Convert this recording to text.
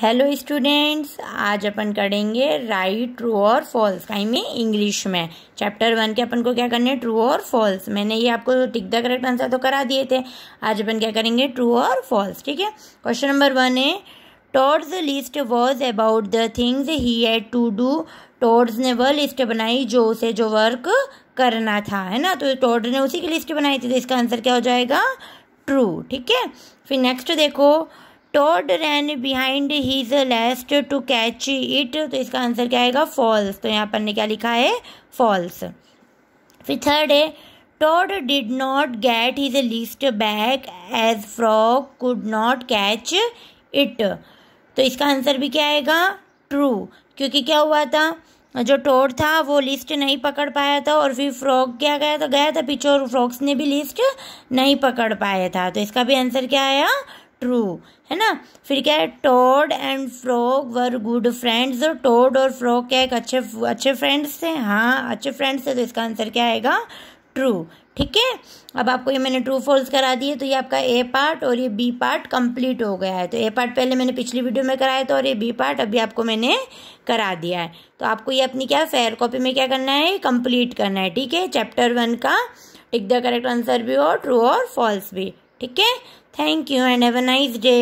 hello students आज अपन करेंगे राइट ट्रू और फॉल्स आई में इंग्लिश में चैप्टर वन के अपन को क्या करने ट्रू और फॉल्स मैंने ये आपको टिक द करेक्ट आंसर तो करा दिए थे आज अपन क्या करेंगे ट्रू और फॉल्स ठीक है क्वेश्चन नंबर वन है Todd's list was about the things he had to do Todd's ने वह लिस्ट बनाई जो उसे जो वर्क करना था है ना तो टॉर्ड ने उसी की लिस्ट बनाई थी तो इसका आंसर क्या हो जाएगा ट्रू ठीक है फिर नेक्स्ट देखो Todd ran behind his list to catch it तो इसका आंसर क्या आएगा फॉल्स तो यहाँ पर ने क्या लिखा है फॉल्स फिर थर्ड है toad did not get his list back as frog could not catch it तो इसका आंसर भी क्या आएगा ट्रू क्योंकि क्या हुआ था जो टोड था वो लिस्ट नहीं पकड़ पाया था और फिर फ्रॉक क्या गया था गया था पीछे और फ्रॉक्स ने भी लिस्ट नहीं पकड़ पाया था तो इसका भी आंसर क्या आया ट्रू है ना फिर क्या है toad and frog were good friends और टोड और फ्रॉग क्या एक अच्छे अच्छे फ्रेंड्स थे हाँ अच्छे फ्रेंड्स थे तो इसका आंसर क्या आएगा ट्रू ठीक है अब आपको ये मैंने ट्रू फॉल्स करा दिए तो ये आपका ए पार्ट और ये बी पार्ट कंप्लीट हो गया है तो ए पार्ट पहले मैंने पिछली वीडियो में कराया था और ये बी पार्ट अभी आपको मैंने करा दिया है तो आपको ये अपनी क्या फेयर कॉपी में क्या करना है कंप्लीट करना है ठीक है चैप्टर वन का टिक द करेक्ट आंसर भी और ट्रू और फॉल्स भी ठीक है thank you and have a nice day